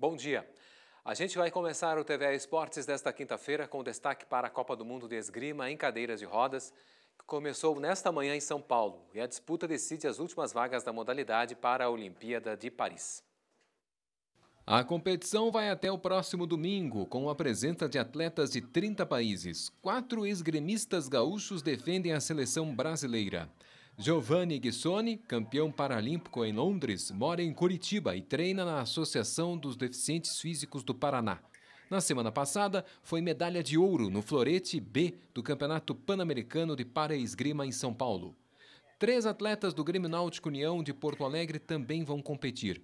Bom dia. A gente vai começar o TV Esportes desta quinta-feira com destaque para a Copa do Mundo de Esgrima em cadeiras de rodas, que começou nesta manhã em São Paulo e a disputa decide as últimas vagas da modalidade para a Olimpíada de Paris. A competição vai até o próximo domingo, com a presença de atletas de 30 países. Quatro esgrimistas gaúchos defendem a seleção brasileira. Giovanni Ghissoni, campeão paralímpico em Londres, mora em Curitiba e treina na Associação dos Deficientes Físicos do Paraná. Na semana passada, foi medalha de ouro no florete B do Campeonato Pan-Americano de Para-Esgrima em São Paulo. Três atletas do Grêmio Náutico União de Porto Alegre também vão competir.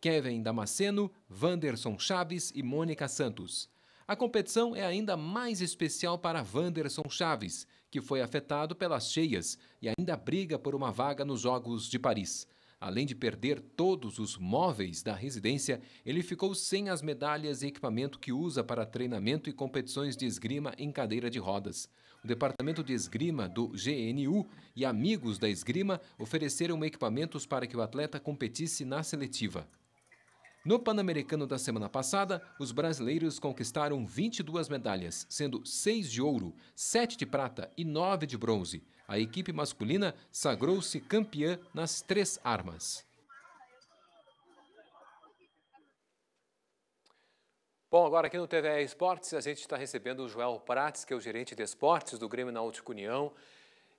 Kevin Damasceno, Vanderson Chaves e Mônica Santos. A competição é ainda mais especial para Wanderson Chaves, que foi afetado pelas cheias e ainda briga por uma vaga nos Jogos de Paris. Além de perder todos os móveis da residência, ele ficou sem as medalhas e equipamento que usa para treinamento e competições de esgrima em cadeira de rodas. O Departamento de Esgrima do GNU e amigos da esgrima ofereceram equipamentos para que o atleta competisse na seletiva. No Pan-Americano da semana passada, os brasileiros conquistaram 22 medalhas, sendo 6 de ouro, 7 de prata e 9 de bronze. A equipe masculina sagrou-se campeã nas três armas. Bom, agora aqui no TVE Esportes, a gente está recebendo o Joel Prates, que é o gerente de esportes do Grêmio Náutico União,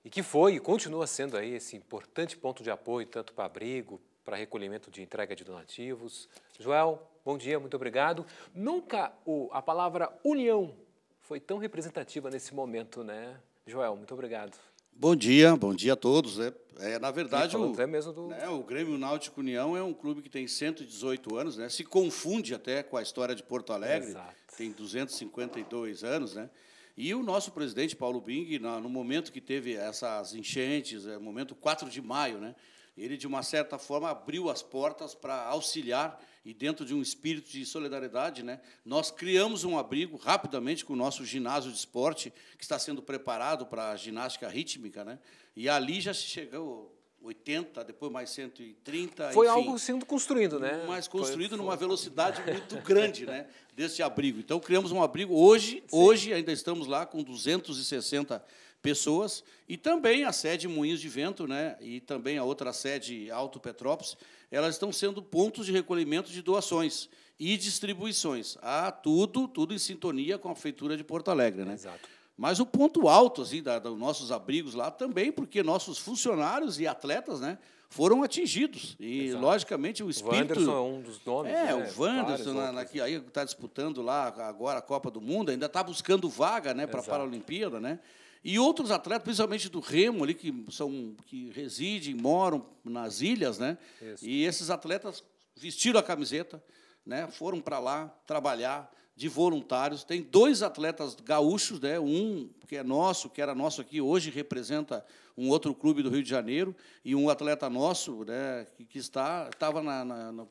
e que foi e continua sendo aí esse importante ponto de apoio, tanto para abrigo, para recolhimento de entrega de donativos. Joel, bom dia, muito obrigado. Nunca o, a palavra união foi tão representativa nesse momento, né? Joel, muito obrigado. Bom dia, bom dia a todos. Né? É, na verdade, o, até mesmo do... Né, o Grêmio Náutico União é um clube que tem 118 anos, né? se confunde até com a história de Porto Alegre, Exato. tem 252 anos. Né? E o nosso presidente, Paulo Bing, no momento que teve essas enchentes, é, momento 4 de maio, né? ele, de uma certa forma, abriu as portas para auxiliar, e dentro de um espírito de solidariedade, né, nós criamos um abrigo rapidamente com o nosso ginásio de esporte, que está sendo preparado para a ginástica rítmica. Né, e ali já se chegou 80, depois mais 130. Foi enfim, algo sendo construído, né? Mas construído foi, foi. numa velocidade muito grande, né? Desse abrigo. Então, criamos um abrigo. Hoje, hoje ainda estamos lá com 260 pessoas, e também a sede Moinhos de Vento, né, e também a outra sede Alto Petrópolis, elas estão sendo pontos de recolhimento de doações e distribuições. Há tudo, tudo em sintonia com a Prefeitura de Porto Alegre. Né? Exato. Mas o ponto alto assim, da, dos nossos abrigos lá também, porque nossos funcionários e atletas né, foram atingidos. E, Exato. logicamente, o espírito. O Wanderson é um dos nomes. É, né? o Wanderson, na, na, que aí está disputando lá agora a Copa do Mundo, ainda está buscando vaga né, para a Paralimpíada. Né? E outros atletas, principalmente do remo ali, que, são, que residem, moram nas ilhas, né? Isso. E esses atletas vestiram a camiseta, né? foram para lá trabalhar, de voluntários. Tem dois atletas gaúchos, né? um que é nosso, que era nosso aqui, hoje representa um outro clube do Rio de Janeiro, e um atleta nosso né? que, que está estava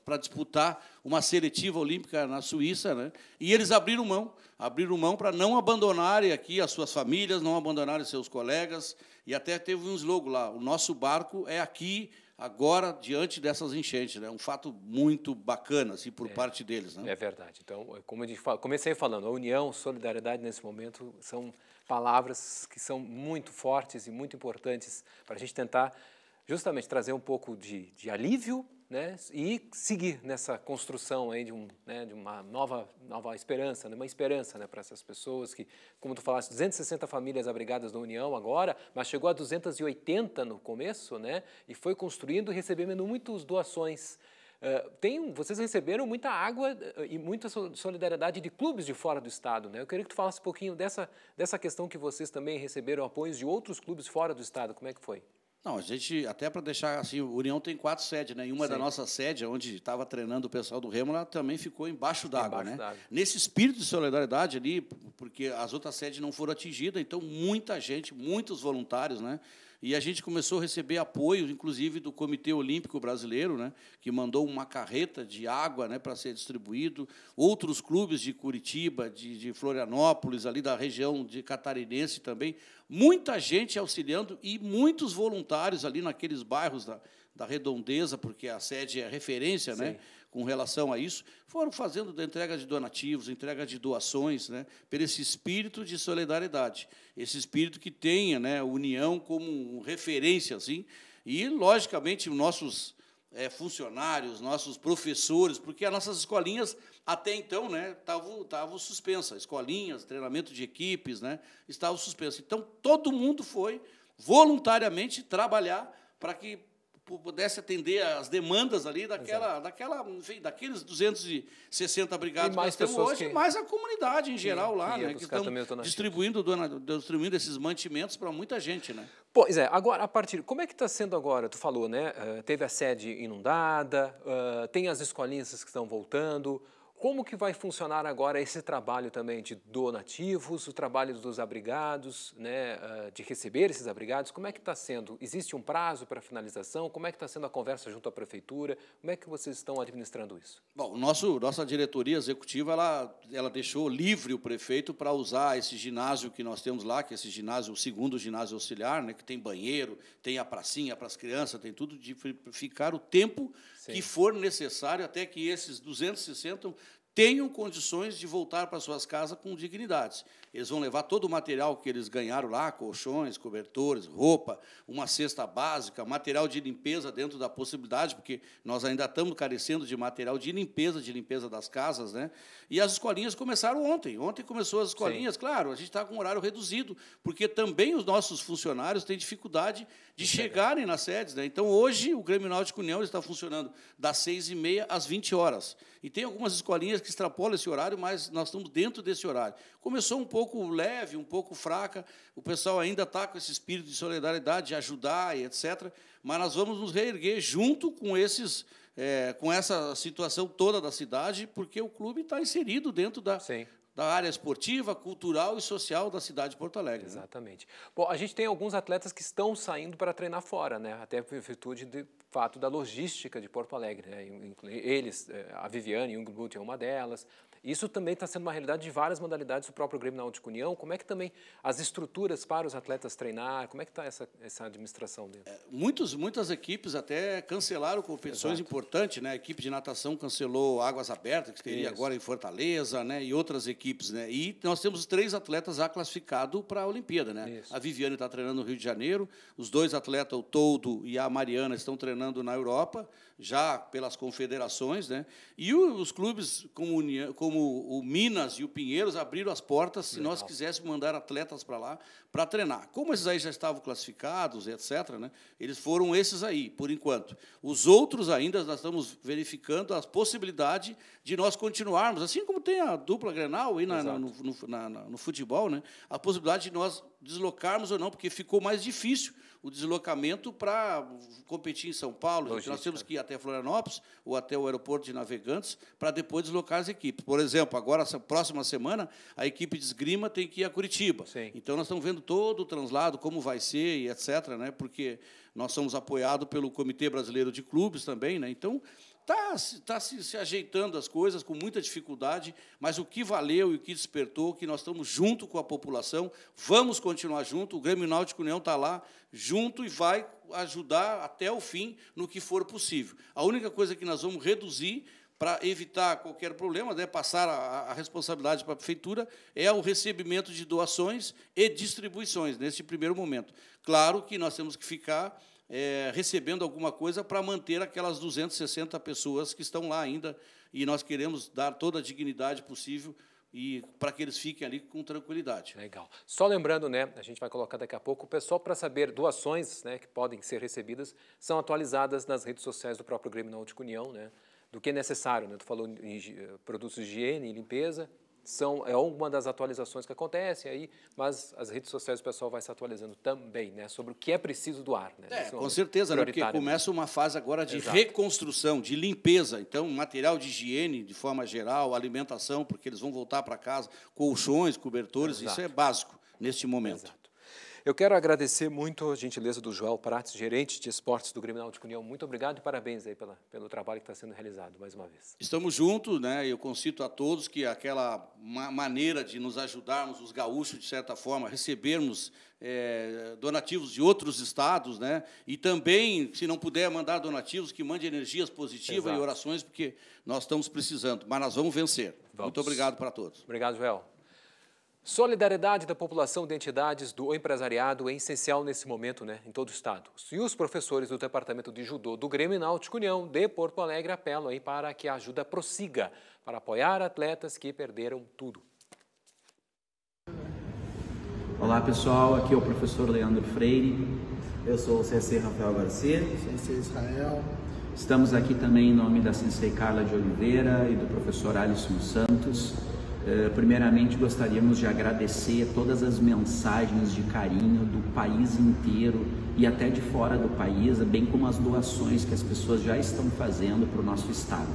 para disputar uma seletiva olímpica na Suíça. Né? E eles abriram mão, abriram mão para não abandonarem aqui as suas famílias, não abandonarem seus colegas, e até teve um slogan lá, o nosso barco é aqui agora diante dessas enchentes. É né? um fato muito bacana assim, por é, parte deles. Né? É verdade. Então, é como eu fala, comecei falando, a união, solidariedade nesse momento são palavras que são muito fortes e muito importantes para a gente tentar justamente trazer um pouco de, de alívio né, e seguir nessa construção aí de, um, né, de uma nova, nova esperança, né, uma esperança né, para essas pessoas que, como tu falaste, 260 famílias abrigadas na União agora, mas chegou a 280 no começo, né, e foi construindo e recebendo muitas doações. Uh, tem, vocês receberam muita água eh, e muita solidariedade de clubes de fora do estado, né? Eu queria que tu falasse um pouquinho dessa, dessa questão que vocês também receberam apoios de outros clubes fora do estado, como é que foi? Não, a gente, até para deixar assim, o União tem quatro sedes, né? E uma Sim. da nossa sede, onde estava treinando o pessoal do Remo, ela também ficou embaixo d'água, né? Nesse espírito de solidariedade ali, porque as outras sedes não foram atingidas, então muita gente, muitos voluntários, né? E a gente começou a receber apoio, inclusive, do Comitê Olímpico Brasileiro, né, que mandou uma carreta de água né, para ser distribuído. Outros clubes de Curitiba, de, de Florianópolis, ali da região de catarinense também. Muita gente auxiliando e muitos voluntários ali naqueles bairros da, da Redondeza, porque a sede é referência, né, Sim. né? com relação a isso, foram fazendo entregas de donativos, entregas de doações, né, por esse espírito de solidariedade, esse espírito que tenha né, a união como referência. Assim, e, logicamente, nossos é, funcionários, nossos professores, porque as nossas escolinhas até então né, estavam suspensas, escolinhas, treinamento de equipes, né, estavam suspensas. Então, todo mundo foi voluntariamente trabalhar para que pudesse atender as demandas ali daquela, daquela, enfim, daqueles 260 brigados mais que nós temos hoje, que... mais a comunidade em geral lá, que, né, que estão distribuindo, dona, né, distribuindo esses mantimentos para muita gente, né? Pois é, agora, a partir, como é que está sendo agora? Tu falou, né, uh, teve a sede inundada, uh, tem as escolinhas que estão voltando, como que vai funcionar agora esse trabalho também de donativos, o trabalho dos abrigados, né, eh, de receber esses abrigados? Como é que está sendo? Existe um prazo para finalização? Como é que está sendo a conversa junto à prefeitura? Como é que vocês estão administrando isso? Bom, nosso, nossa diretoria executiva ela, ela deixou livre o prefeito para usar esse ginásio que nós temos lá, que é esse ginásio, o segundo ginásio auxiliar, né, que tem banheiro, tem a pracinha para as crianças, tem tudo, de ficar o tempo Sim. que for necessário até que esses 260 tenham condições de voltar para suas casas com dignidade. Eles vão levar todo o material que eles ganharam lá, colchões, cobertores, roupa, uma cesta básica, material de limpeza dentro da possibilidade, porque nós ainda estamos carecendo de material de limpeza, de limpeza das casas, né? E as escolinhas começaram ontem. Ontem começou as escolinhas, Sim. claro, a gente está com um horário reduzido, porque também os nossos funcionários têm dificuldade de chegarem nas sedes, né? Então hoje o Grêmio Náutico União está funcionando das 6h30 às 20 horas. E tem algumas escolinhas que extrapola esse horário, mas nós estamos dentro desse horário. Começou um pouco leve, um pouco fraca, o pessoal ainda está com esse espírito de solidariedade, de ajudar e etc. Mas nós vamos nos reerguer junto com esses. É, com essa situação toda da cidade, porque o clube está inserido dentro da, da área esportiva, cultural e social da cidade de Porto Alegre. Né? Exatamente. Né? Bom, a gente tem alguns atletas que estão saindo para treinar fora, né? Até por virtude de fato da logística de Porto Alegre, né? Eles, é, a Viviane Jungblut é uma delas, isso também está sendo uma realidade de várias modalidades do próprio Grêmio Náutico União. Como é que também as estruturas para os atletas treinar, como é que está essa, essa administração dentro? É, muitos, muitas equipes até cancelaram competições Exato. importantes, né? A equipe de natação cancelou Águas Abertas, que teria Isso. agora em Fortaleza, né? E outras equipes, né? E nós temos três atletas já classificados para a Olimpíada, né? Isso. A Viviane está treinando no Rio de Janeiro, os dois atletas, o Toldo e a Mariana, estão treinando na Europa, já pelas confederações, né? E os clubes como, União, como como o Minas e o Pinheiros abriram as portas se Legal. nós quiséssemos mandar atletas para lá para treinar. Como esses aí já estavam classificados, etc., né, eles foram esses aí, por enquanto. Os outros ainda nós estamos verificando a possibilidade de nós continuarmos, assim como tem a dupla Grenal aí na, na, no, no, na, no futebol, né, a possibilidade de nós deslocarmos ou não, porque ficou mais difícil o deslocamento para competir em São Paulo. Logística. Nós temos que ir até Florianópolis ou até o aeroporto de Navegantes para depois deslocar as equipes. Por exemplo, agora, essa próxima semana, a equipe de esgrima tem que ir a Curitiba. Sim. Então, nós estamos vendo todo o translado, como vai ser e etc., né? porque nós somos apoiados pelo Comitê Brasileiro de Clubes também. Né? Então, Está tá se, se, ajeitando as coisas com muita dificuldade, mas o que valeu e o que despertou, que nós estamos junto com a população, vamos continuar junto, o Grêmio Náutico União está lá, junto e vai ajudar até o fim no que for possível. A única coisa que nós vamos reduzir para evitar qualquer problema, né, passar a, a responsabilidade para a prefeitura, é o recebimento de doações e distribuições, neste primeiro momento. Claro que nós temos que ficar é, recebendo alguma coisa para manter aquelas 260 pessoas que estão lá ainda, e nós queremos dar toda a dignidade possível e para que eles fiquem ali com tranquilidade. Legal. Só lembrando, né, a gente vai colocar daqui a pouco, o pessoal para saber doações, né, que podem ser recebidas, são atualizadas nas redes sociais do próprio Grêmio Náutico União, né, do que é necessário, né? Tu falou em eh, produtos de higiene e limpeza, são é uma das atualizações que acontecem aí, mas as redes sociais o pessoal vai se atualizando também, né, sobre o que é preciso do ar, né? É, é com certeza, né, porque né? começa uma fase agora de Exato. reconstrução, de limpeza, então material de higiene de forma geral, alimentação, porque eles vão voltar para casa, colchões, cobertores, Exato. isso é básico neste momento. Exato. Eu quero agradecer muito a gentileza do Joel Prates, gerente de esportes do Grêmio Náutico União. Muito obrigado e parabéns aí pela, pelo trabalho que está sendo realizado mais uma vez. Estamos juntos, né? Eu concito a todos que aquela ma maneira de nos ajudarmos, os gaúchos, de certa forma, recebermos é, donativos de outros estados, né? E também, se não puder mandar donativos, que mande energias positivas Exato. e orações, porque nós estamos precisando. Mas nós vamos vencer. Vamos. Muito obrigado para todos. Obrigado, Joel. Solidariedade da população de entidades do empresariado é essencial nesse momento, né, em todo o Estado. E os professores do Departamento de Judô do Grêmio Náutico União de Porto Alegre apelam aí para que a ajuda prossiga para apoiar atletas que perderam tudo. Olá pessoal, aqui é o professor Leandro Freire. Eu sou o CC Rafael Garcia. Sensei Israel. Estamos aqui também em nome da Sensei Carla de Oliveira e do professor Alisson Santos eh, primeiramente, gostaríamos de agradecer todas as mensagens de carinho do país inteiro e até de fora do país, bem como as doações que as pessoas já estão fazendo para o nosso estado.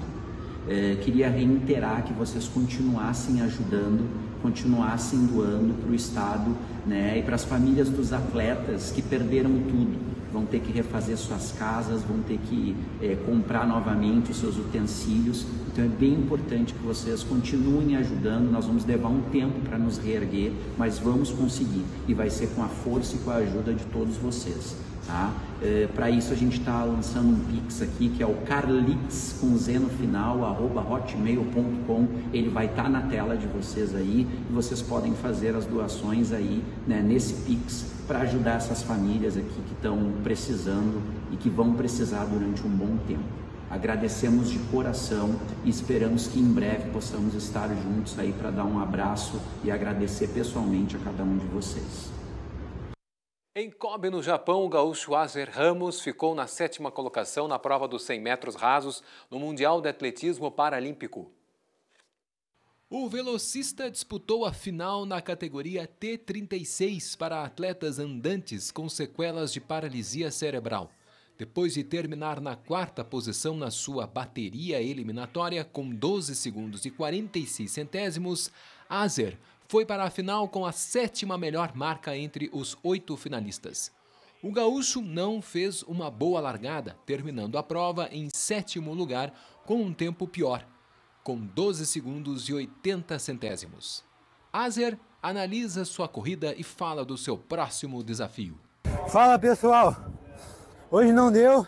Eh, queria reiterar que vocês continuassem ajudando, continuassem doando para o estado né, e para as famílias dos atletas que perderam tudo vão ter que refazer suas casas, vão ter que é, comprar novamente os seus utensílios. Então é bem importante que vocês continuem ajudando. Nós vamos levar um tempo para nos reerguer, mas vamos conseguir e vai ser com a força e com a ajuda de todos vocês. Tá? É, Para isso a gente está lançando um Pix aqui que é o carlix com z no final arroba hotmail.com ele vai estar tá na tela de vocês aí e vocês podem fazer as doações aí né, nesse Pix para ajudar essas famílias aqui que estão precisando e que vão precisar durante um bom tempo. Agradecemos de coração e esperamos que em breve possamos estar juntos aí para dar um abraço e agradecer pessoalmente a cada um de vocês. Em Kobe, no Japão, o gaúcho Azer Ramos ficou na sétima colocação na prova dos 100 metros rasos no Mundial de Atletismo Paralímpico. O velocista disputou a final na categoria T36 para atletas andantes com sequelas de paralisia cerebral. Depois de terminar na quarta posição na sua bateria eliminatória com 12 segundos e 46 centésimos, Azer foi para a final com a sétima melhor marca entre os oito finalistas. O gaúcho não fez uma boa largada, terminando a prova em sétimo lugar com um tempo pior, com 12 segundos e 80 centésimos. Azer analisa sua corrida e fala do seu próximo desafio. Fala pessoal, hoje não deu,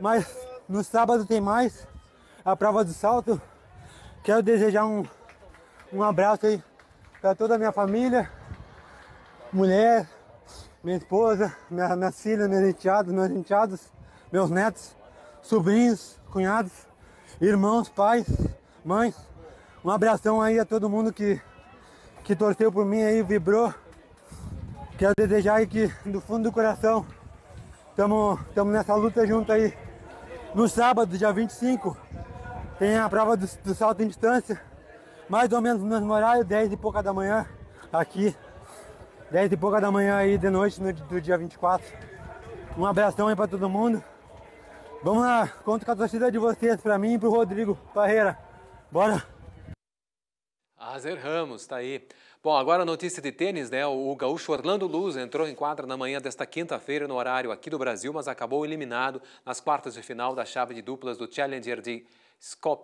mas no sábado tem mais a prova do salto. Quero desejar um, um abraço aí para toda a minha família, mulher, minha esposa, minha, minhas filhas, meus enteados, meus enteados, meus netos, sobrinhos, cunhados, irmãos, pais, mães. Um abração aí a todo mundo que, que torceu por mim aí, vibrou. Quero desejar aí que do fundo do coração estamos nessa luta junto aí. No sábado, dia 25, tem a prova do, do salto em distância mais ou menos no mesmo horário, 10 e pouca da manhã aqui. 10 e pouca da manhã aí de noite no, do dia 24. Um abração aí pra todo mundo. Vamos lá, conto com a torcida de vocês, pra mim e pro Rodrigo Parreira. Bora! Azer Ramos, tá aí. Bom, agora a notícia de tênis, né? O gaúcho Orlando Luz entrou em quadra na manhã desta quinta-feira no horário aqui do Brasil, mas acabou eliminado nas quartas de final da chave de duplas do Challenger de Skopje.